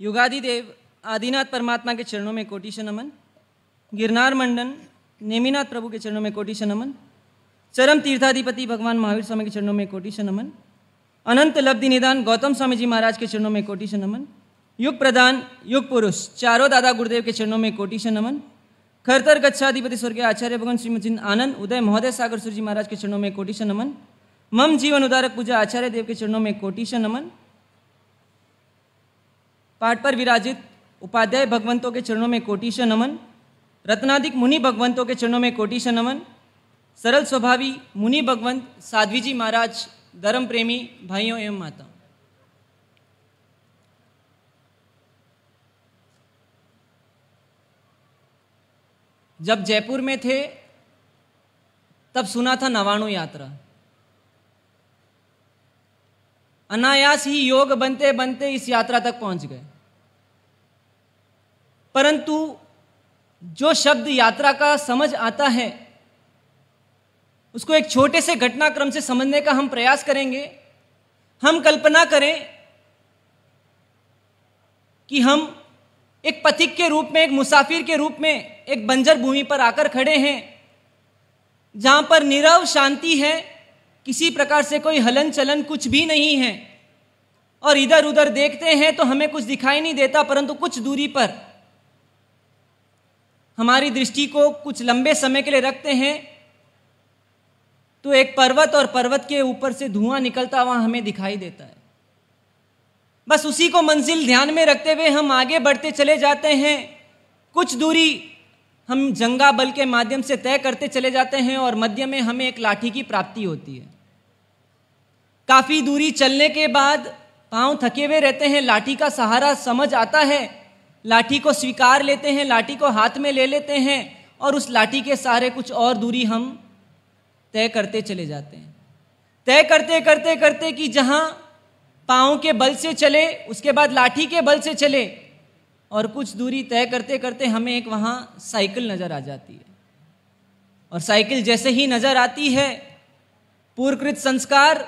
योगादि देव आदिनाथ परमात्मा के चरणों में कोटिश नमन गिरनार मंडन नेमिनाथ प्रभु के चरणों में कोटिश नमन चरम तीर्थाधिपति भगवान महावीर स्वामी के चरणों में कोटिश नमन अनंत लब्धि निदान गौतम स्वामी जी महाराज के चरणों में कोटिश नमन युग प्रधान युग पुरुष चारों दादा गुरुदेव के चरणों में कोटिश नमन खरतर गच्छाधिपति स्वर्गीय आचार्य भगवान श्रीमचिन आनंद उदय महोदय सागर सूर्य महाराज के चरणों में कोटिश नमन मम जीवन उदारक पूजा आचार्य देव के चरणों में कोटिश नमन पाठ पर विराजित उपाध्याय भगवंतों के चरणों में कोटिश नमन रत्नाधिक मुनि भगवंतों के चरणों में कोटिश नमन सरल स्वभावी मुनि भगवंत साध्वी जी महाराज धर्म प्रेमी भाइयों एवं माताओं जब जयपुर में थे तब सुना था नवाणु यात्रा अनायास ही योग बनते बनते इस यात्रा तक पहुंच गए परंतु जो शब्द यात्रा का समझ आता है उसको एक छोटे से घटनाक्रम से समझने का हम प्रयास करेंगे हम कल्पना करें कि हम एक पथिक के रूप में एक मुसाफिर के रूप में एक बंजर भूमि पर आकर खड़े हैं जहां पर निरव शांति है किसी प्रकार से कोई हलन चलन कुछ भी नहीं है और इधर उधर देखते हैं तो हमें कुछ दिखाई नहीं देता परंतु कुछ दूरी पर हमारी दृष्टि को कुछ लंबे समय के लिए रखते हैं तो एक पर्वत और पर्वत के ऊपर से धुआं निकलता हुआ हमें दिखाई देता है बस उसी को मंजिल ध्यान में रखते हुए हम आगे बढ़ते चले जाते हैं कुछ दूरी हम जंगा बल के माध्यम से तय करते चले जाते हैं और मध्य में हमें एक लाठी की प्राप्ति होती है काफ़ी दूरी चलने के बाद पांव थके हुए रहते हैं लाठी का सहारा समझ आता है लाठी को स्वीकार लेते हैं लाठी को हाथ में ले लेते हैं और उस लाठी के सहारे कुछ और दूरी हम तय करते चले जाते हैं तय करते करते करते कि जहाँ पाँव के बल से चले उसके बाद लाठी के बल से चले और कुछ दूरी तय करते करते हमें एक वहाँ साइकिल नज़र आ जाती है और साइकिल जैसे ही नज़र आती है पूर्वकृत संस्कार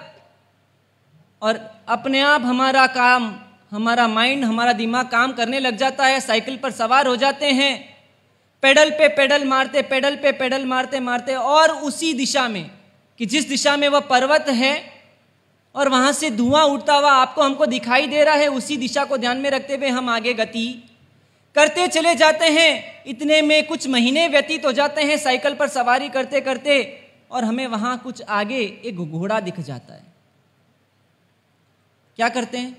और अपने आप हमारा काम हमारा माइंड हमारा दिमाग काम करने लग जाता है साइकिल पर सवार हो जाते हैं पेडल पे पेडल मारते पेडल पे पेडल मारते मारते और उसी दिशा में कि जिस दिशा में वह पर्वत है और वहाँ से धुआं उठता हुआ आपको हमको दिखाई दे रहा है उसी दिशा को ध्यान में रखते हुए हम आगे गति करते चले जाते हैं इतने में कुछ महीने व्यतीत हो जाते हैं साइकिल पर सवारी करते करते और हमें वहाँ कुछ आगे एक घोड़ा दिख जाता है क्या करते हैं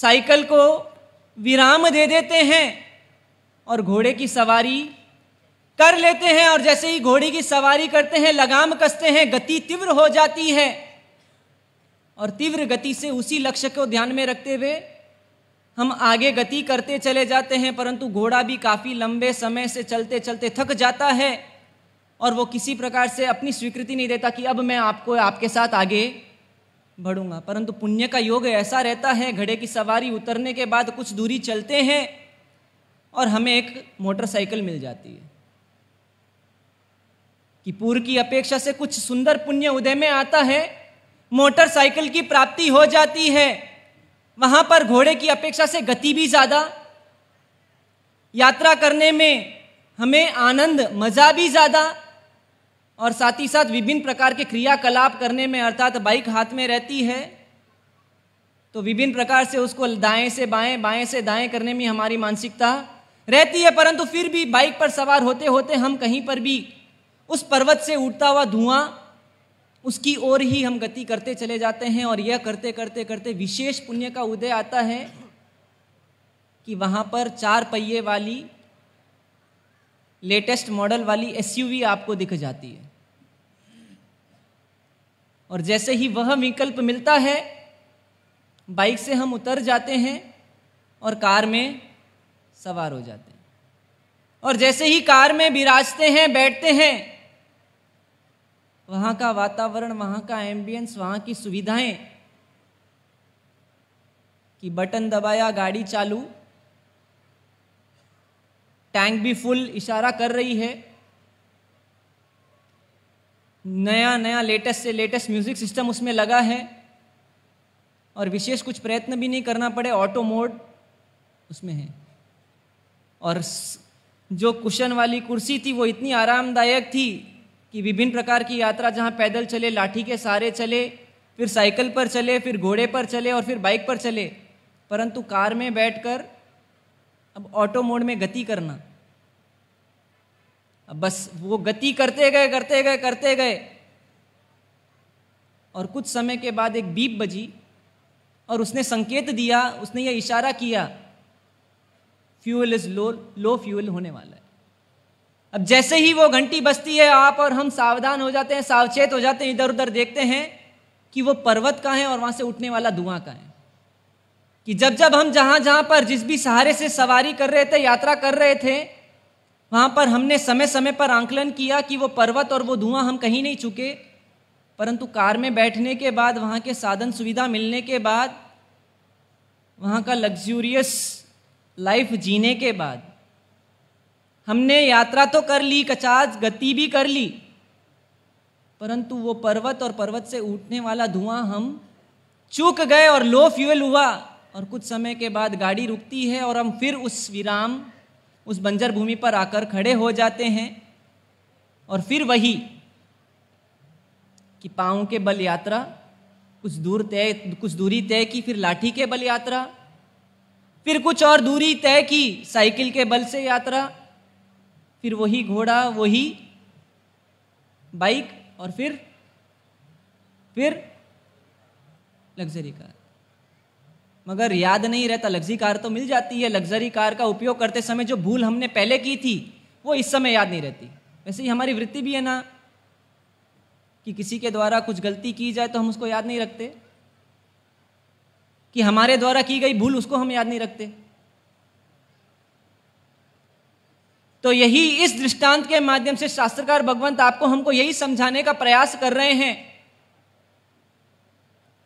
साइकिल को विराम दे देते हैं और घोड़े की सवारी कर लेते हैं और जैसे ही घोड़े की सवारी करते हैं लगाम कसते हैं गति तीव्र हो जाती है और तीव्र गति से उसी लक्ष्य को ध्यान में रखते हुए हम आगे गति करते चले जाते हैं परंतु घोड़ा भी काफ़ी लंबे समय से चलते चलते थक जाता है और वो किसी प्रकार से अपनी स्वीकृति नहीं देता कि अब मैं आपको आपके साथ आगे बढ़ूंगा परंतु पुण्य का योग ऐसा रहता है घड़े की सवारी उतरने के बाद कुछ दूरी चलते हैं और हमें एक मोटरसाइकिल मिल जाती है कि पूर्व की अपेक्षा से कुछ सुंदर पुण्य उदय में आता है मोटरसाइकिल की प्राप्ति हो जाती है वहां पर घोड़े की अपेक्षा से गति भी ज्यादा यात्रा करने में हमें आनंद मजा भी ज्यादा और साथ ही साथ विभिन्न प्रकार के क्रियाकलाप करने में अर्थात बाइक हाथ में रहती है तो विभिन्न प्रकार से उसको दाएं से बाएं बाएं से दाएं करने में हमारी मानसिकता रहती है परंतु फिर भी बाइक पर सवार होते होते हम कहीं पर भी उस पर्वत से उठता हुआ धुआं उसकी ओर ही हम गति करते चले जाते हैं और यह करते करते करते विशेष पुण्य का उदय आता है कि वहां पर चार पहिए वाली लेटेस्ट मॉडल वाली एसयूवी आपको दिख जाती है और जैसे ही वह विकल्प मिलता है बाइक से हम उतर जाते हैं और कार में सवार हो जाते हैं और जैसे ही कार में बिराजते हैं बैठते हैं वहां का वातावरण वहां का एम्बियंस वहां की सुविधाएं कि बटन दबाया गाड़ी चालू टैंक भी फुल इशारा कर रही है नया नया लेटेस्ट से लेटेस्ट म्यूज़िक सिस्टम उसमें लगा है और विशेष कुछ प्रयत्न भी नहीं करना पड़े ऑटो मोड उसमें है और जो कुशन वाली कुर्सी थी वो इतनी आरामदायक थी कि विभिन्न प्रकार की यात्रा जहाँ पैदल चले लाठी के सहारे चले फिर साइकिल पर चले फिर घोड़े पर चले और फिर बाइक पर चले परंतु कार में बैठकर अब ऑटो मोड में गति करना बस वो गति करते गए करते गए करते गए और कुछ समय के बाद एक बीप बजी और उसने संकेत दिया उसने यह इशारा किया fuel is low low fuel होने वाला है अब जैसे ही वो घंटी बजती है आप और हम सावधान हो जाते हैं सावचेत हो जाते हैं इधर उधर देखते हैं कि वो पर्वत का है और वहां से उठने वाला धुआं का है कि जब जब हम जहां जहां पर जिस भी सहारे से सवारी कर रहे थे यात्रा कर रहे थे वहाँ पर हमने समय समय पर आंकलन किया कि वो पर्वत और वो धुआं हम कहीं नहीं चुके परंतु कार में बैठने के बाद वहाँ के साधन सुविधा मिलने के बाद वहाँ का लग्जूरियस लाइफ जीने के बाद हमने यात्रा तो कर ली कचाज गति भी कर ली परंतु वो पर्वत और पर्वत से उठने वाला धुआं हम चूक गए और लो फ्यूल हुआ और कुछ समय के बाद गाड़ी रुकती है और हम फिर उस विराम उस बंजर भूमि पर आकर खड़े हो जाते हैं और फिर वही कि पाँव के बल यात्रा कुछ दूर तय कुछ दूरी तय की फिर लाठी के बल यात्रा फिर कुछ और दूरी तय की साइकिल के बल से यात्रा फिर वही घोड़ा वही बाइक और फिर फिर लग्जरी कार मगर याद नहीं रहता लग्जरी कार तो मिल जाती है लग्जरी कार का उपयोग करते समय जो भूल हमने पहले की थी वो इस समय याद नहीं रहती वैसे ही हमारी वृत्ति भी है ना कि किसी के द्वारा कुछ गलती की जाए तो हम उसको याद नहीं रखते कि हमारे द्वारा की गई भूल उसको हम याद नहीं रखते तो यही इस दृष्टांत के माध्यम से शास्त्रकार भगवंत आपको हमको यही समझाने का प्रयास कर रहे हैं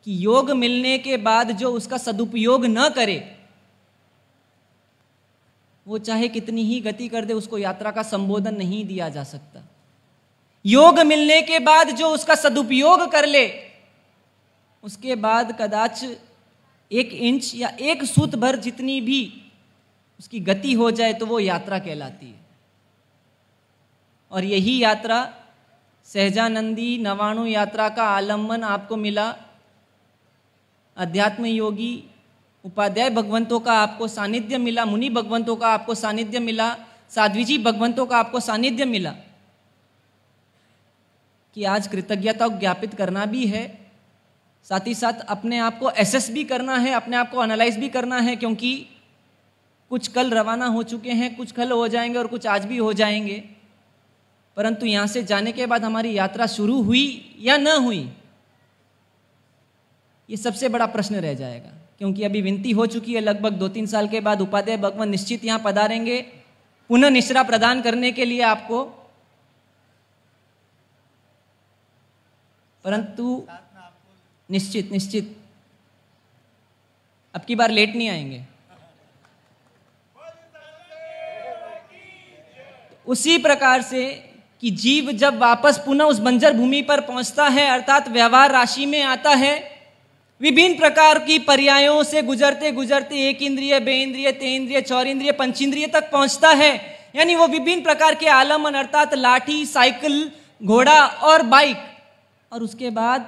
कि योग मिलने के बाद जो उसका सदुपयोग न करे वो चाहे कितनी ही गति कर दे उसको यात्रा का संबोधन नहीं दिया जा सकता योग मिलने के बाद जो उसका सदुपयोग कर ले उसके बाद कदाच एक इंच या एक सूत भर जितनी भी उसकी गति हो जाए तो वो यात्रा कहलाती है और यही यात्रा सहजानंदी नवाणु यात्रा का आलम्बन आपको मिला अध्यात्म योगी उपाध्याय भगवंतों का आपको सानिध्य मिला मुनि भगवंतों का आपको सानिध्य मिला साध्वीजी भगवंतों का आपको सानिध्य मिला कि आज कृतज्ञता ज्ञापित करना भी है साथ ही साथ अपने आप को एसेस भी करना है अपने आप को एनालाइज भी करना है क्योंकि कुछ कल रवाना हो चुके हैं कुछ कल हो जाएंगे और कुछ आज भी हो जाएंगे परंतु यहाँ से जाने के बाद हमारी यात्रा शुरू हुई या न हुई ये सबसे बड़ा प्रश्न रह जाएगा क्योंकि अभी विनती हो चुकी है लगभग दो तीन साल के बाद उपाध्याय भगवान निश्चित यहां पधारेंगे पुनः निश्रा प्रदान करने के लिए आपको परंतु निश्चित निश्चित अब की बार लेट नहीं आएंगे उसी प्रकार से कि जीव जब वापस पुनः उस बंजर भूमि पर पहुंचता है अर्थात व्यवहार राशि में आता है विभिन्न प्रकार की पर्यायों से गुजरते गुजरते एक इंद्रिय बे इंद्रिय तेन्द्रिय पंच इंद्रिय तक पहुंचता है यानी वो विभिन्न प्रकार के आलमन अर्थात लाठी साइकिल घोड़ा और बाइक और उसके बाद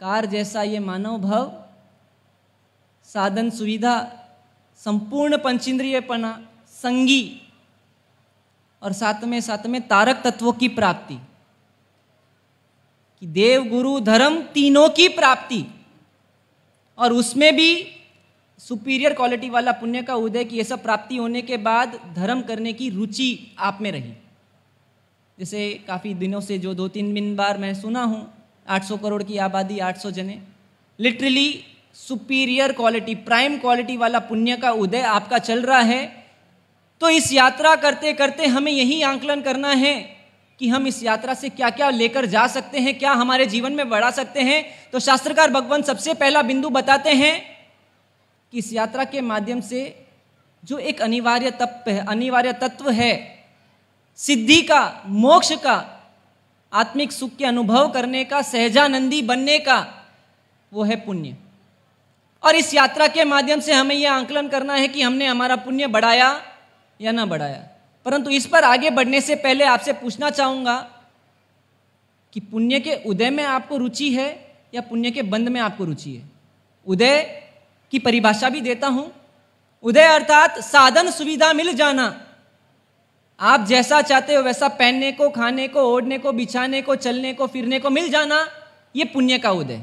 कार जैसा ये मानव भव साधन सुविधा संपूर्ण इंद्रियपना संगी और साथ में साथ में तारक तत्वों की प्राप्ति कि देव गुरु धर्म तीनों की प्राप्ति और उसमें भी सुपीरियर क्वालिटी वाला पुण्य का उदय कि ये सब प्राप्ति होने के बाद धर्म करने की रुचि आप में रही जैसे काफ़ी दिनों से जो दो तीन दिन बार मैं सुना हूँ 800 करोड़ की आबादी 800 जने literally superior quality prime quality वाला पुण्य का उदय आपका चल रहा है तो इस यात्रा करते करते हमें यही आंकलन करना है कि हम इस यात्रा से क्या क्या लेकर जा सकते हैं क्या हमारे जीवन में बढ़ा सकते हैं तो शास्त्रकार भगवान सबसे पहला बिंदु बताते हैं कि इस यात्रा के माध्यम से जो एक अनिवार्य तत्व है अनिवार्य तत्व है सिद्धि का मोक्ष का आत्मिक सुख के अनुभव करने का सहजानंदी बनने का वो है पुण्य और इस यात्रा के माध्यम से हमें यह आंकलन करना है कि हमने हमारा पुण्य बढ़ाया या ना बढ़ाया परंतु इस पर आगे बढ़ने से पहले आपसे पूछना चाहूंगा कि पुण्य के उदय में आपको रुचि है या पुण्य के बंद में आपको रुचि है उदय की परिभाषा भी देता हूं उदय अर्थात साधन सुविधा मिल जाना आप जैसा चाहते हो वैसा पहनने को खाने को ओढ़ने को बिछाने को चलने को फिरने को मिल जाना यह पुण्य का उदय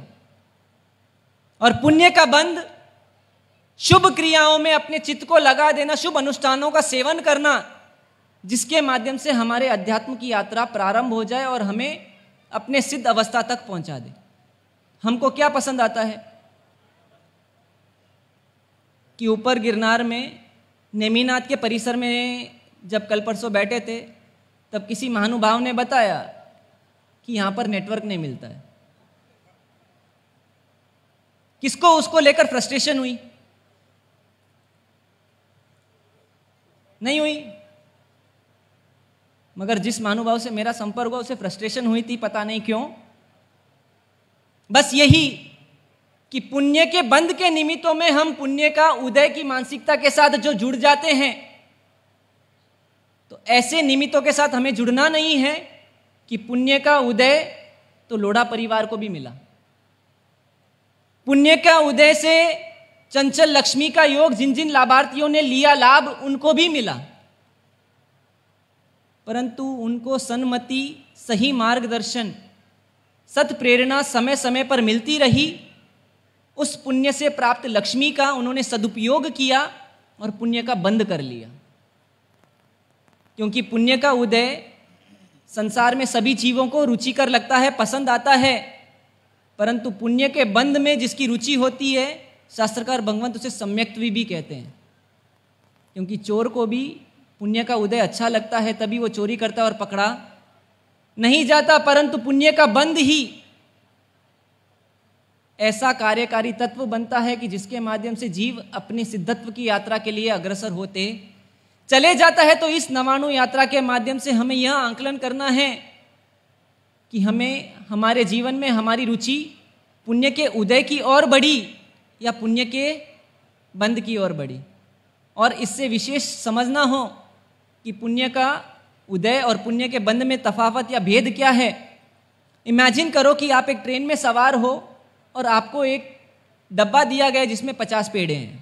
और पुण्य का बंद शुभ क्रियाओं में अपने चित्त को लगा देना शुभ अनुष्ठानों का सेवन करना जिसके माध्यम से हमारे अध्यात्म की यात्रा प्रारंभ हो जाए और हमें अपने सिद्ध अवस्था तक पहुंचा दे हमको क्या पसंद आता है कि ऊपर गिरनार में नेमीनाथ के परिसर में जब कल परसों बैठे थे तब किसी महानुभाव ने बताया कि यहां पर नेटवर्क नहीं मिलता है किसको उसको लेकर फ्रस्ट्रेशन हुई नहीं हुई मगर जिस मानुभाव से मेरा संपर्क हुआ उसे फ्रस्ट्रेशन हुई थी पता नहीं क्यों बस यही कि पुण्य के बंद के निमित्तों में हम पुण्य का उदय की मानसिकता के साथ जो जुड़ जाते हैं तो ऐसे निमित्तों के साथ हमें जुड़ना नहीं है कि पुण्य का उदय तो लोढ़ा परिवार को भी मिला पुण्य का उदय से चंचल लक्ष्मी का योग जिन जिन लाभार्थियों ने लिया लाभ उनको भी मिला परंतु उनको सन्मति सही मार्गदर्शन सत प्रेरणा समय समय पर मिलती रही उस पुण्य से प्राप्त लक्ष्मी का उन्होंने सदुपयोग किया और पुण्य का बंद कर लिया क्योंकि पुण्य का उदय संसार में सभी जीवों को रुचिकर लगता है पसंद आता है परंतु पुण्य के बंद में जिसकी रुचि होती है शास्त्रकार भगवंत उसे भी, भी कहते हैं क्योंकि चोर को भी पुण्य का उदय अच्छा लगता है तभी वो चोरी करता और पकड़ा नहीं जाता परंतु पुण्य का बंद ही ऐसा कार्यकारी तत्व बनता है कि जिसके माध्यम से जीव अपनी सिद्धत्व की यात्रा के लिए अग्रसर होते चले जाता है तो इस नवाणु यात्रा के माध्यम से हमें यह आंकलन करना है कि हमें हमारे जीवन में हमारी रुचि पुण्य के उदय की ओर बढ़ी या पुण्य के बंद की ओर बढ़ी और इससे विशेष समझना हो कि पुण्य का उदय और पुण्य के बंद में तफावत या भेद क्या है इमेजिन करो कि आप एक ट्रेन में सवार हो और आपको एक डब्बा दिया गया जिसमें पचास पेड़े हैं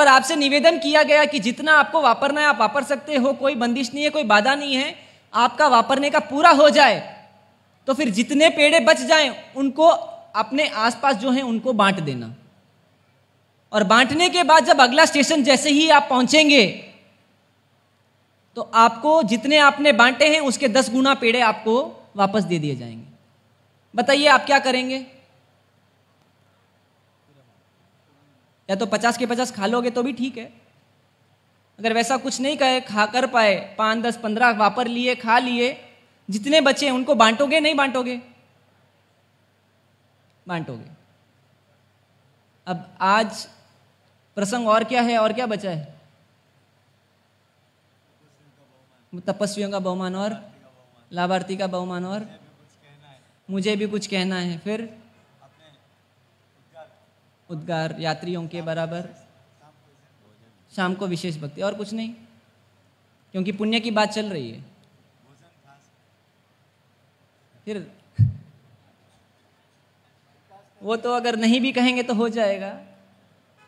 और आपसे निवेदन किया गया कि जितना आपको वापरना है आप वापर सकते हो कोई बंदिश नहीं है कोई बाधा नहीं है आपका वापरने का पूरा हो जाए तो फिर जितने पेड़े बच जाएं उनको अपने आसपास जो हैं उनको बांट देना और बांटने के बाद जब अगला स्टेशन जैसे ही आप पहुंचेंगे तो आपको जितने आपने बांटे हैं उसके दस गुना पेड़े आपको वापस दे दिए जाएंगे बताइए आप क्या करेंगे या तो पचास के पचास खा लोगे तो भी ठीक है अगर वैसा कुछ नहीं कहे खा कर पाए पाँच दस पंद्रह वापर लिए खा लिए जितने बचे उनको बांटोगे नहीं बांटोगे बांटोगे अब आज प्रसंग और क्या है और क्या बचा है तपस्वियों का बहुमान और लाभार्थी का बहुमान और मुझे भी कुछ कहना है फिर उद्गार यात्रियों के बराबर शाम को विशेष भक्ति और कुछ नहीं क्योंकि पुण्य की बात चल रही है फिर वो तो अगर नहीं भी कहेंगे तो हो जाएगा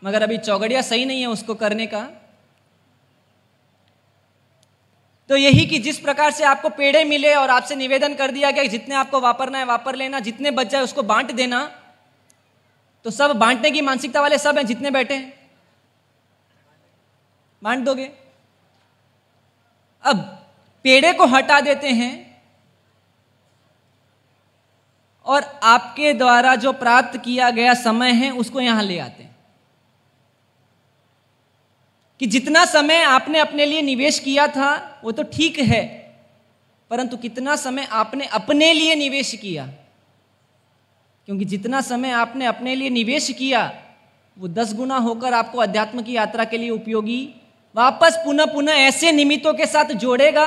मगर अभी चौगड़िया सही नहीं है उसको करने का तो यही कि जिस प्रकार से आपको पेड़े मिले और आपसे निवेदन कर दिया गया जितने आपको वापरना है वापर लेना जितने बच जाए उसको बांट देना तो सब बांटने की मानसिकता वाले सब हैं जितने बैठे हैं बांट दोगे अब पेड़े को हटा देते हैं और आपके द्वारा जो प्राप्त किया गया समय है उसको यहां ले आते हैं कि जितना समय आपने अपने लिए निवेश किया था वो तो ठीक है परंतु कितना समय आपने अपने लिए निवेश किया क्योंकि जितना समय आपने अपने लिए निवेश किया वो दस गुना होकर आपको अध्यात्म की यात्रा के लिए उपयोगी वापस पुनः पुनः ऐसे निमित्तों के साथ जोड़ेगा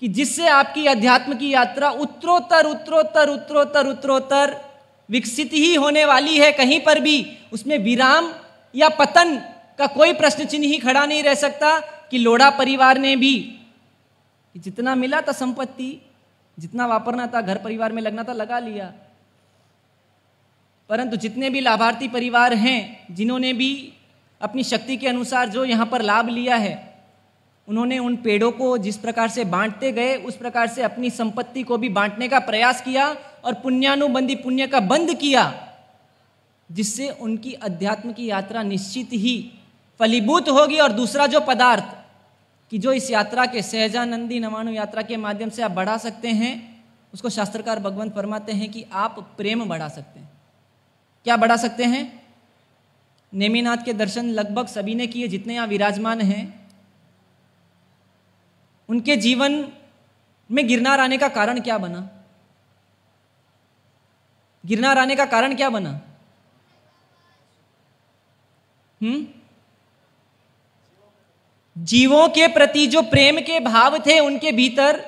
कि जिससे आपकी अध्यात्म की यात्रा उत्तरोत्तर उत्तरोत्तर उत्तरोत्तर उत्तरोत्तर विकसित ही होने वाली है कहीं पर भी उसमें विराम या पतन का कोई प्रश्न चिन्ह ही खड़ा नहीं रह सकता कि लोढ़ा परिवार ने भी जितना मिला था संपत्ति जितना वापरना था घर परिवार में लगना था लगा लिया परंतु जितने भी लाभार्थी परिवार हैं जिन्होंने भी अपनी शक्ति के अनुसार जो यहाँ पर लाभ लिया है उन्होंने उन पेड़ों को जिस प्रकार से बांटते गए उस प्रकार से अपनी संपत्ति को भी बांटने का प्रयास किया और पुण्यानुबंधी पुण्य का बंद किया जिससे उनकी अध्यात्म की यात्रा निश्चित ही फलीभूत होगी और दूसरा जो पदार्थ कि जो इस यात्रा के सहजानंदी नमाणु यात्रा के माध्यम से आप बढ़ा सकते हैं उसको शास्त्रकार भगवंत फरमाते हैं कि आप प्रेम बढ़ा सकते हैं क्या बढ़ा सकते हैं नेमीनाथ के दर्शन लगभग सभी ने किए जितने यहाँ विराजमान हैं उनके जीवन में गिरनार आने का कारण क्या बना गिरनार आने का कारण क्या बना हम्म जीवों के प्रति जो प्रेम के भाव थे उनके भीतर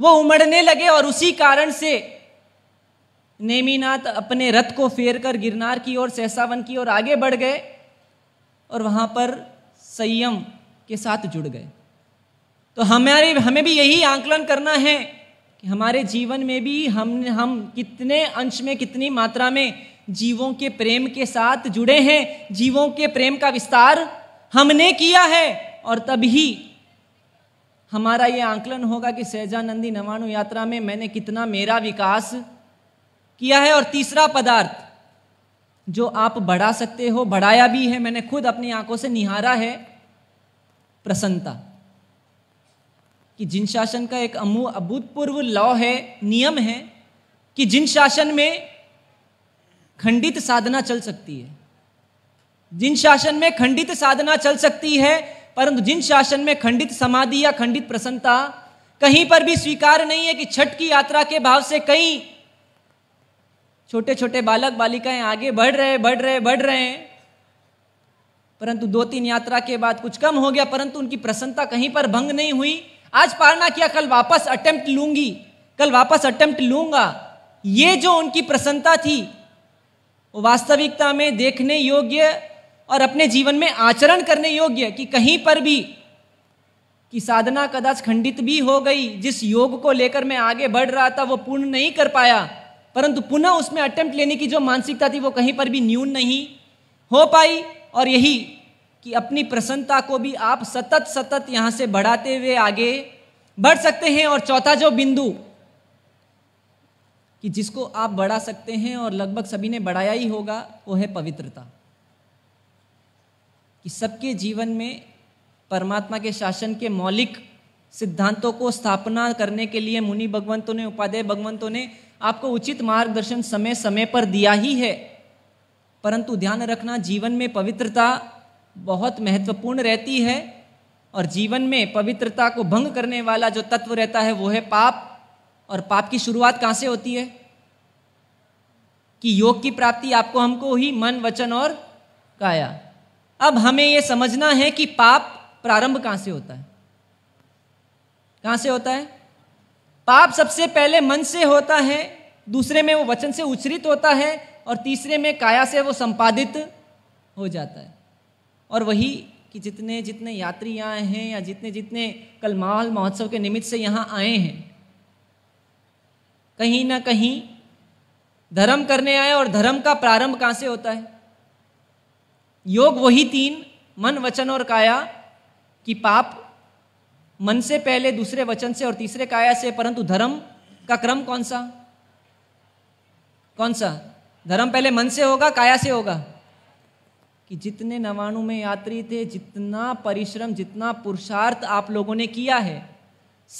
वो उमड़ने लगे और उसी कारण से नेमीनाथ अपने रथ को फेर कर गिरनार की ओर सहसावन की ओर आगे बढ़ गए और वहां पर संयम के साथ जुड़ गए तो हमारे हमें भी यही आंकलन करना है कि हमारे जीवन में भी हम हम कितने अंश में कितनी मात्रा में जीवों के प्रेम के साथ जुड़े हैं जीवों के प्रेम का विस्तार हमने किया है और तभी हमारा ये आंकलन होगा कि सहजानंदी नवाणु यात्रा में मैंने कितना मेरा विकास किया है और तीसरा पदार्थ जो आप बढ़ा सकते हो बढ़ाया भी है मैंने खुद अपनी आंखों से निहारा है प्रसन्नता कि जिन शासन का एक अमू अभूतपूर्व लॉ है नियम है कि जिन शासन में खंडित साधना चल सकती है जिन शासन में खंडित साधना चल सकती है परंतु जिन शासन में खंडित समाधि या खंडित प्रसन्नता कहीं पर भी स्वीकार नहीं है कि छठ की यात्रा के भाव से कई छोटे छोटे बालक बालिकाएं आगे बढ़ रहे बढ़ रहे बढ़ रहे हैं परंतु दो तीन यात्रा के बाद कुछ कम हो गया परंतु उनकी प्रसन्नता कहीं पर भंग नहीं हुई आज पारना किया कल वापस अटेम्प्ट लूंगी कल वापस अटेम्प्ट लूंगा ये जो उनकी प्रसन्नता थी वास्तविकता में देखने योग्य और अपने जीवन में आचरण करने योग्य कि कहीं पर भी कि साधना कदाच खंडित भी हो गई जिस योग को लेकर मैं आगे बढ़ रहा था वो पूर्ण नहीं कर पाया परंतु पुनः उसमें अटेम्प्ट लेने की जो मानसिकता थी वो कहीं पर भी न्यून नहीं हो पाई और यही कि अपनी प्रसन्नता को भी आप सतत सतत यहां से बढ़ाते हुए आगे बढ़ सकते हैं और चौथा जो बिंदु कि जिसको आप बढ़ा सकते हैं और लगभग सभी ने बढ़ाया ही होगा वो है पवित्रता कि सबके जीवन में परमात्मा के शासन के मौलिक सिद्धांतों को स्थापना करने के लिए मुनि भगवंतों ने उपाध्याय भगवंतों ने आपको उचित मार्गदर्शन समय समय पर दिया ही है परंतु ध्यान रखना जीवन में पवित्रता बहुत महत्वपूर्ण रहती है और जीवन में पवित्रता को भंग करने वाला जो तत्व रहता है वो है पाप और पाप की शुरुआत कहाँ से होती है कि योग की प्राप्ति आपको हमको ही मन वचन और काया अब हमें यह समझना है कि पाप प्रारंभ कहां से होता है कहां से होता है पाप सबसे पहले मन से होता है दूसरे में वो वचन से उच्चरित होता है और तीसरे में काया से वो संपादित हो जाता है और वही कि जितने जितने यात्री यहाँ हैं या जितने जितने कल माहौल महोत्सव के निमित्त से यहाँ आए हैं कहीं ना कहीं धर्म करने आए और धर्म का प्रारंभ कहाँ से होता है योग वही तीन मन वचन और काया कि पाप मन से पहले दूसरे वचन से और तीसरे काया से परंतु धर्म का क्रम कौन सा कौन सा धर्म पहले मन से होगा काया से होगा कि जितने नवाणु में यात्री थे जितना परिश्रम जितना पुरुषार्थ आप लोगों ने किया है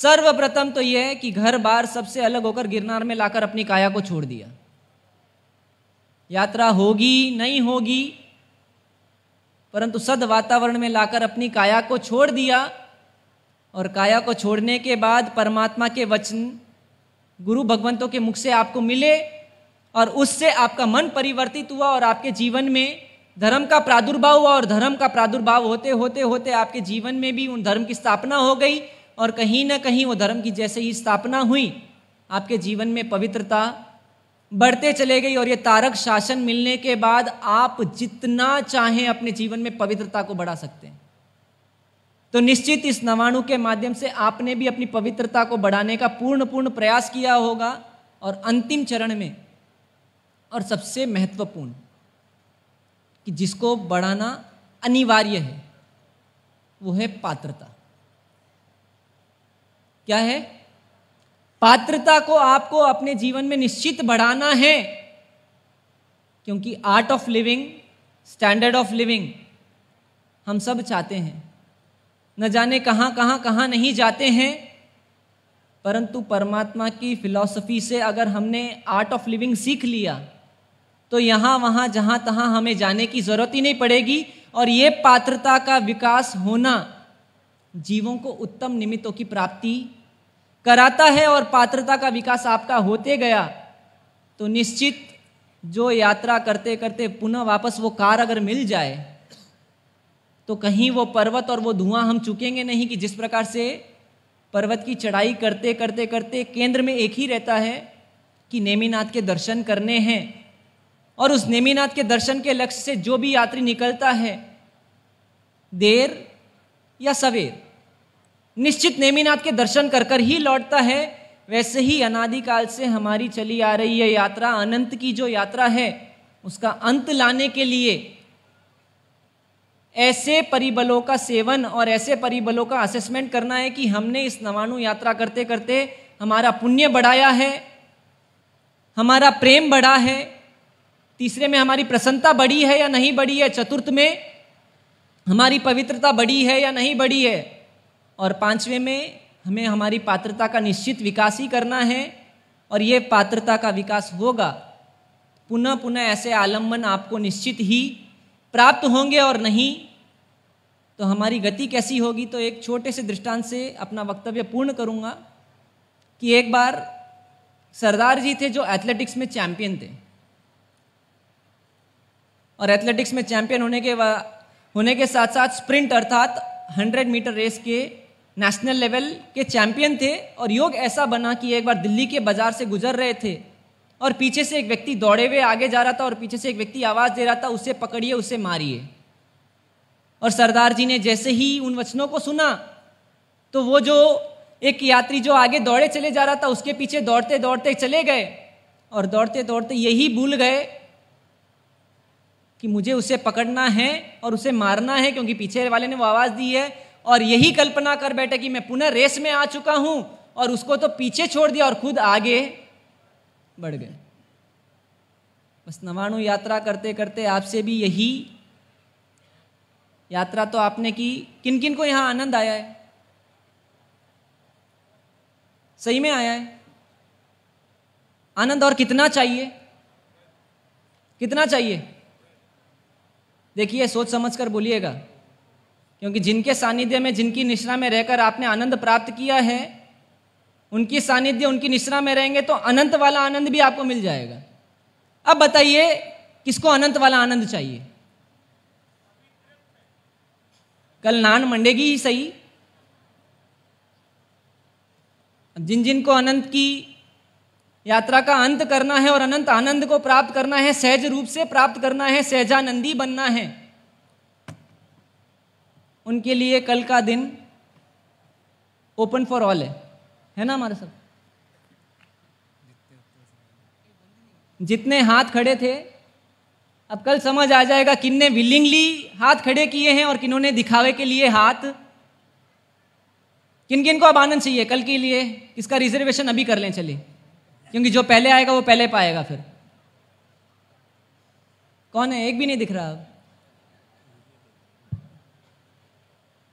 सर्वप्रथम तो यह है कि घर बार सबसे अलग होकर गिरनार में लाकर अपनी काया को छोड़ दिया यात्रा होगी नहीं होगी परंतु सद वातावरण में लाकर अपनी काया को छोड़ दिया और काया को छोड़ने के बाद परमात्मा के वचन गुरु भगवंतों के मुख से आपको मिले और उससे आपका मन परिवर्तित हुआ और आपके जीवन में धर्म का प्रादुर्भाव हुआ और धर्म का प्रादुर्भाव होते होते होते आपके जीवन में भी उन धर्म की स्थापना हो गई और कहीं ना कहीं वो धर्म की जैसे ही स्थापना हुई आपके जीवन में पवित्रता बढ़ते चले गई और ये तारक शासन मिलने के बाद आप जितना चाहें अपने जीवन में पवित्रता को बढ़ा सकते हैं तो निश्चित इस नवाणु के माध्यम से आपने भी अपनी पवित्रता को बढ़ाने का पूर्ण पूर्ण प्रयास किया होगा और अंतिम चरण में और सबसे महत्वपूर्ण कि जिसको बढ़ाना अनिवार्य है वो है पात्रता क्या है पात्रता को आपको अपने जीवन में निश्चित बढ़ाना है क्योंकि art of living standard of living हम सब चाहते हैं न जाने कहाँ कहाँ कहाँ नहीं जाते हैं परंतु परमात्मा की फिलॉसफी से अगर हमने आर्ट ऑफ लिविंग सीख लिया तो यहाँ वहाँ जहाँ तहाँ हमें जाने की ज़रूरत ही नहीं पड़ेगी और ये पात्रता का विकास होना जीवों को उत्तम निमित्तों की प्राप्ति कराता है और पात्रता का विकास आपका होते गया तो निश्चित जो यात्रा करते करते पुनः वापस वो कार अगर मिल जाए तो कहीं वो पर्वत और वो धुआं हम चुकेंगे नहीं कि जिस प्रकार से पर्वत की चढ़ाई करते करते करते केंद्र में एक ही रहता है कि नेमीनाथ के दर्शन करने हैं और उस नेमीनाथ के दर्शन के लक्ष्य से जो भी यात्री निकलता है देर या सवेर निश्चित नेमीनाथ के दर्शन कर कर ही लौटता है वैसे ही अनादिकाल से हमारी चली आ रही है यात्रा अनंत की जो यात्रा है उसका अंत लाने के लिए ऐसे परिबलों का सेवन और ऐसे परिबलों का असेसमेंट करना है कि हमने इस नवाणु यात्रा करते करते हमारा पुण्य बढ़ाया है हमारा प्रेम बढ़ा है तीसरे में हमारी प्रसन्नता बढ़ी है या नहीं बढ़ी है चतुर्थ में हमारी पवित्रता बढ़ी है या नहीं बढ़ी है और पांचवें में हमें हमारी पात्रता का निश्चित विकास ही करना है और ये पात्रता का विकास होगा पुनः पुनः ऐसे आलम्बन आपको निश्चित ही प्राप्त होंगे और नहीं तो हमारी गति कैसी होगी तो एक छोटे से दृष्टांत से अपना वक्तव्य पूर्ण करूँगा कि एक बार सरदार जी थे जो एथलेटिक्स में चैंपियन थे और एथलेटिक्स में चैंपियन होने के होने के साथ साथ स्प्रिंट अर्थात 100 मीटर रेस के नेशनल लेवल के चैंपियन थे और योग ऐसा बना कि एक बार दिल्ली के बाजार से गुजर रहे थे और पीछे से एक व्यक्ति दौड़े हुए आगे जा रहा था और पीछे से एक व्यक्ति आवाज़ दे रहा था उसे पकड़िए उसे मारिए और सरदार जी ने जैसे ही उन वचनों को सुना तो वो जो एक यात्री जो आगे दौड़े चले जा रहा था उसके पीछे दौड़ते दौड़ते चले गए और दौड़ते दौड़ते यही भूल गए कि मुझे उसे पकड़ना है और उसे मारना है क्योंकि पीछे वाले ने वो आवाज़ दी है और यही कल्पना कर बैठे कि मैं पुनः रेस में आ चुका हूं और उसको तो पीछे छोड़ दिया और खुद आगे बढ़ गए बस नवाणु यात्रा करते करते आपसे भी यही यात्रा तो आपने की किन किन को यहां आनंद आया है सही में आया है आनंद और कितना चाहिए कितना चाहिए देखिए सोच समझ कर बोलिएगा क्योंकि जिनके सानिध्य में जिनकी निश्रा में रहकर आपने आनंद प्राप्त किया है उनकी सानिध्य उनकी निश्रा में रहेंगे तो अनंत वाला आनंद भी आपको मिल जाएगा अब बताइए किसको अनंत वाला आनंद चाहिए कल नान मंडेगी ही सही जिन जिन को अनंत की यात्रा का अंत करना है और अनंत आनंद को प्राप्त करना है सहज रूप से प्राप्त करना है सहजानंदी बनना है उनके लिए कल का दिन ओपन फॉर ऑल है है ना हमारे सब जितने हाथ खड़े थे अब कल समझ आ जाएगा किन्ने विलिंगली हाथ खड़े किए हैं और किन्होंने दिखावे के लिए हाथ किन किन को अब आनंद चाहिए कल के लिए इसका रिजर्वेशन अभी कर लें चलिए क्योंकि जो पहले आएगा वो पहले पाएगा फिर कौन है एक भी नहीं दिख रहा अब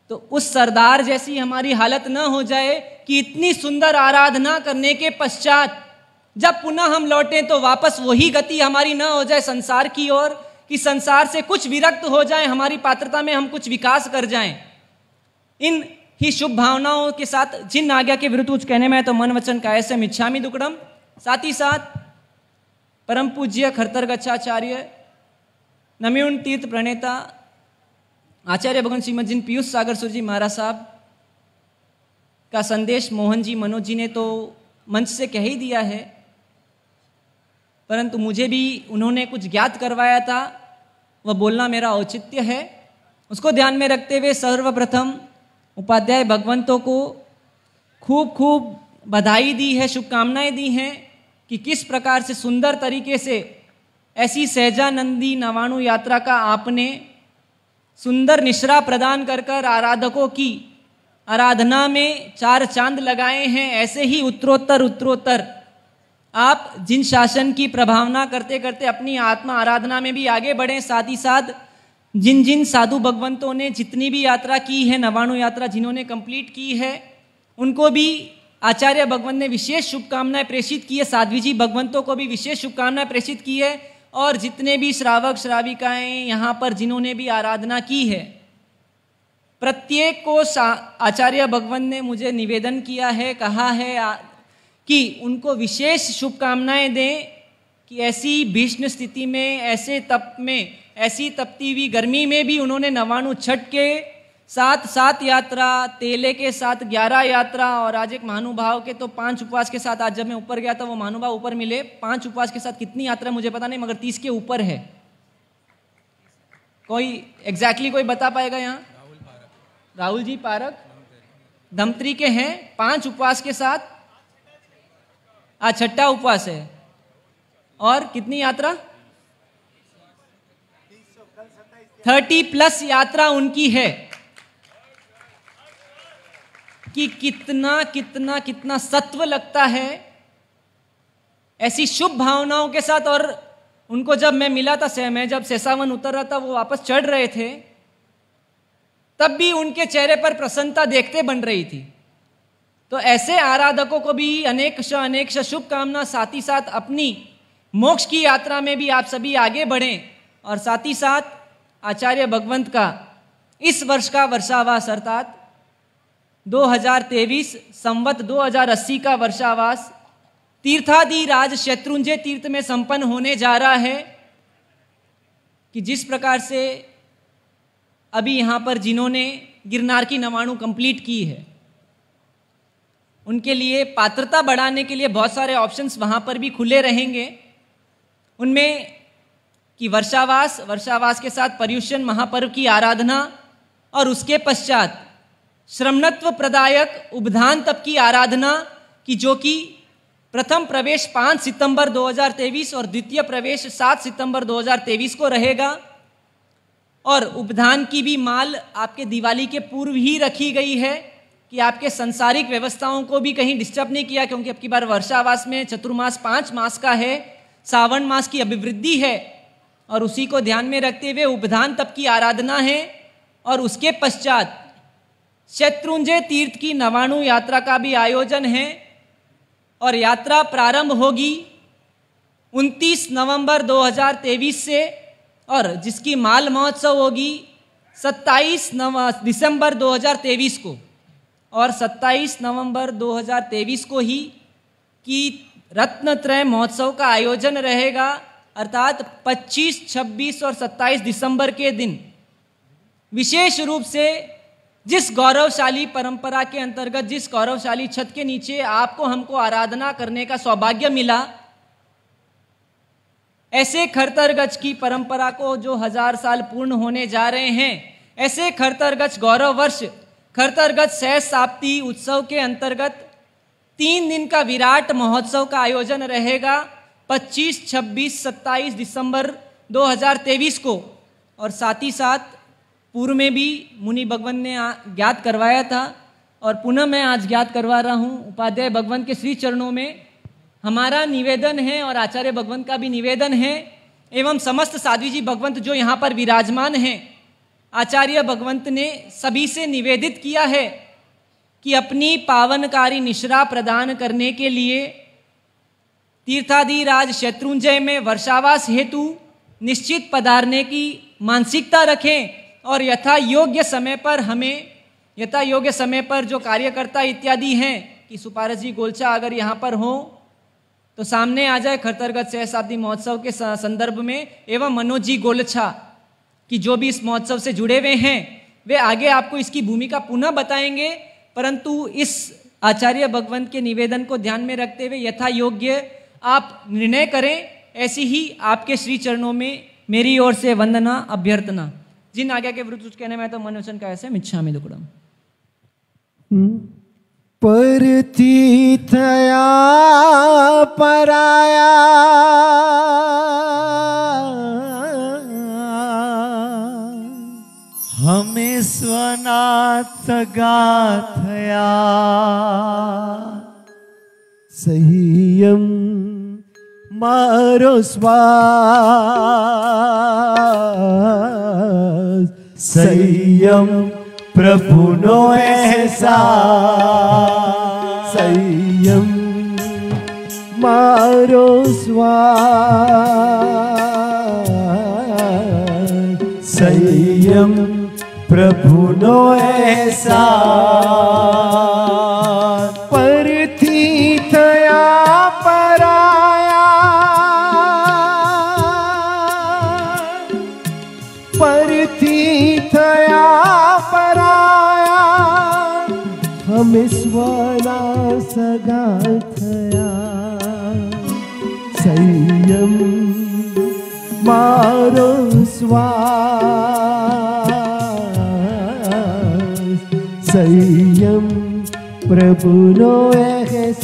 तो उस सरदार जैसी हमारी हालत न हो जाए कि इतनी सुंदर आराधना करने के पश्चात जब पुनः हम लौटें तो वापस वही गति हमारी न हो जाए संसार की ओर कि संसार से कुछ विरक्त हो जाए हमारी पात्रता में हम कुछ विकास कर जाएं इन ही शुभ भावनाओं के साथ जिन आज्ञा के विरुद्ध कुछ कहने में है तो मन वचन काय से मिच्छामी दुकड़म साथ ही साथ परम पूज्य खरतर गच्छाचार्य नम्यून तीर्थ प्रणेता आचार्य भगवान श्रीमद जिन पीयूष सागर जी महाराज साहब का संदेश मोहन जी मनोज जी ने तो मंच से कह ही दिया है परंतु मुझे भी उन्होंने कुछ ज्ञात करवाया था वह बोलना मेरा औचित्य है उसको ध्यान में रखते हुए सर्वप्रथम उपाध्याय भगवंतों को खूब खूब बधाई दी है शुभकामनाएं दी हैं कि किस प्रकार से सुंदर तरीके से ऐसी सहजानंदी नवाणु यात्रा का आपने सुंदर निश्रा प्रदान कर कर आराधकों की आराधना में चार चांद लगाए हैं ऐसे ही उत्तरोत्तर उत्तरोत्तर आप जिन शासन की प्रभावना करते करते अपनी आत्मा आराधना में भी आगे बढ़ें साथ ही साथ जिन जिन साधु भगवंतों ने जितनी भी यात्रा की है नवाणु यात्रा जिन्होंने कंप्लीट की है उनको भी आचार्य भगवंत ने विशेष शुभकामनाएं प्रेषित की है साध्वी जी भगवंतों को भी विशेष शुभकामनाएं प्रेषित की है और जितने भी श्रावक श्राविकाएं यहाँ पर जिन्होंने भी आराधना की है प्रत्येक को आचार्य भगवान ने मुझे निवेदन किया है कहा है कि उनको विशेष शुभकामनाएं दें कि ऐसी भीष्ण स्थिति में ऐसे तप में ऐसी तपती हुई गर्मी में भी उन्होंने नवाणु छठ के सात सात यात्रा तेले के साथ ग्यारह यात्रा और आज एक महानुभाव के तो पांच उपवास के साथ आज जब मैं ऊपर गया था वो महानुभाव ऊपर मिले पांच उपवास के साथ कितनी यात्रा मुझे पता नहीं मगर तीस के ऊपर है कोई एग्जैक्टली exactly कोई बता पाएगा यहाँ राहुल जी पारक धमतरी के हैं पांच उपवास के साथ आज छठा उपवास है और कितनी यात्रा थर्टी प्लस यात्रा उनकी है कि कितना कितना कितना सत्व लगता है ऐसी शुभ भावनाओं के साथ और उनको जब मैं मिला था से, मैं जब सेसावन उतर रहा था वो वापस चढ़ रहे थे तब भी उनके चेहरे पर प्रसन्नता देखते बन रही थी तो ऐसे आराधकों को भी अनेक श अनेक शुभकामना साथ ही साथ अपनी मोक्ष की यात्रा में भी आप सभी आगे बढ़ें और साथ ही साथ आचार्य भगवंत का इस वर्ष का वर्षावास अर्थात 2023 संवत 2080 का वर्षावास तीर्थादि राज शत्रुंजय तीर्थ में संपन्न होने जा रहा है कि जिस प्रकार से अभी यहाँ पर जिन्होंने गिरनार की नवाणु कंप्लीट की है उनके लिए पात्रता बढ़ाने के लिए बहुत सारे ऑप्शंस वहाँ पर भी खुले रहेंगे उनमें कि वर्षावास वर्षावास के साथ पर्युषण महापर्व की आराधना और उसके पश्चात श्रमणत्व प्रदायक उपधान तप की आराधना की जो कि प्रथम प्रवेश 5 सितंबर 2023 और द्वितीय प्रवेश 7 सितंबर 2023 को रहेगा और उपधान की भी माल आपके दिवाली के पूर्व ही रखी गई है कि आपके संसारिक व्यवस्थाओं को भी कहीं डिस्टर्ब नहीं किया क्योंकि अब की बार वर्षावास में चतुर्मास पाँच मास का है सावन मास की अभिवृद्धि है और उसी को ध्यान में रखते हुए उपधान तप की आराधना है और उसके पश्चात शत्रुंजय तीर्थ की नवाणु यात्रा का भी आयोजन है और यात्रा प्रारंभ होगी 29 नवंबर 2023 से और जिसकी माल महोत्सव होगी 27 नव दिसंबर 2023 को और 27 नवंबर 2023 को ही की रत्न त्रय महोत्सव का आयोजन रहेगा अर्थात 25, 26 और 27 दिसंबर के दिन विशेष रूप से जिस गौरवशाली परंपरा के अंतर्गत जिस गौरवशाली छत के नीचे आपको हमको आराधना करने का सौभाग्य मिला ऐसे खरतरगज की परंपरा को जो हजार साल पूर्ण होने जा रहे हैं ऐसे खरतरगज गौरव वर्ष खरतरगज सह साप्ती उत्सव के अंतर्गत तीन दिन का विराट महोत्सव का आयोजन रहेगा 25, 26, 27 दिसंबर 2023 को और साथ ही साथ पूर्व में भी मुनि भगवान ने ज्ञात करवाया था और पुनः मैं आज ज्ञात करवा रहा हूँ उपाध्याय भगवान के श्री चरणों में हमारा निवेदन है और आचार्य भगवंत का भी निवेदन है एवं समस्त साध्वी जी भगवंत जो यहाँ पर विराजमान हैं आचार्य भगवंत ने सभी से निवेदित किया है कि अपनी पावनकारी निश्रा प्रदान करने के लिए तीर्थाधिराज शत्रुंजय में वर्षावास हेतु निश्चित पधारने की मानसिकता रखें और यथा योग्य समय पर हमें यथा योग्य समय पर जो कार्यकर्ता इत्यादि हैं कि सुपारस जी गोलचा अगर यहाँ पर हो तो सामने आ जाए खतरगत सहसादी महोत्सव के संदर्भ में एवं मनोज जी गोलछा कि जो भी इस महोत्सव से जुड़े हुए हैं वे आगे आपको इसकी भूमिका पुनः बताएंगे परंतु इस आचार्य भगवंत के निवेदन को ध्यान में रखते हुए यथा योग्य आप निर्णय करें ऐसी ही आपके श्री चरणों में मेरी ओर से वंदना अभ्यर्थना जिन आज्ञा के विरुद्ध कहने में तो वचन का ऐसे में दुकड़म हम्म। परतीथया पराया हमें स्वनाथ गाथया सही મારો શ્વાસ સંયમ પ્રભુનો અહેસાસ સંયમ મારો શ્વાસ સંયમ પ્રભુનો અહેસાસ संयम प्रभु नो एहसास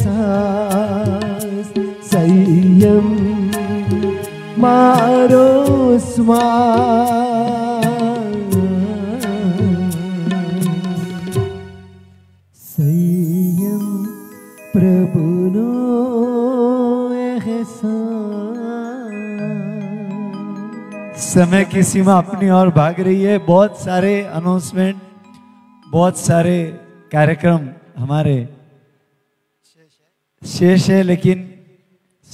संयम मारो स्मा संयम प्रभु नो एहसास समय की सीमा अपनी ओर भाग रही है बहुत सारे अनाउंसमेंट बहुत सारे कार्यक्रम हमारे शेष है लेकिन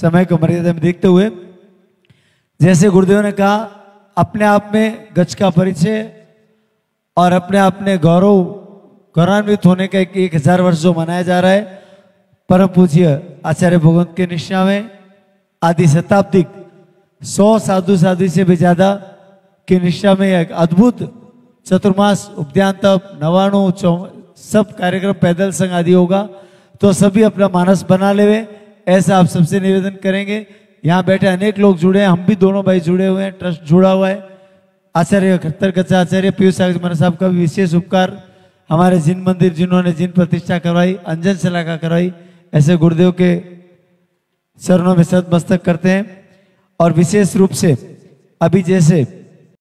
समय को मर्यादा में देखते हुए जैसे गुरुदेव ने कहा अपने आप में गज का परिचय और अपने आप में गौरव गौरवान्वित होने का एक, एक हजार वर्ष जो मनाया जा रहा है परम पूज्य आचार्य भगवंत के निष्ठा में आदि शताब्दी सौ साधु साधु से भी ज्यादा की निष्ठा में एक अद्भुत चतुर्मास उपद्यान तब नवाणु सब कार्यक्रम पैदल संघ आदि होगा तो सभी अपना मानस बना लेवे ऐसा आप सबसे निवेदन करेंगे यहाँ बैठे अनेक लोग जुड़े हैं हम भी दोनों भाई जुड़े हुए हैं ट्रस्ट जुड़ा हुआ है आचार्य खत्तर कच्चा आचार्य पीयूष आगमन साहब का भी विशेष उपकार हमारे जिन मंदिर जिन्होंने जिन प्रतिष्ठा करवाई अंजन शलाका करवाई ऐसे गुरुदेव के चरणों में सदमस्तक करते हैं और विशेष रूप से अभी जैसे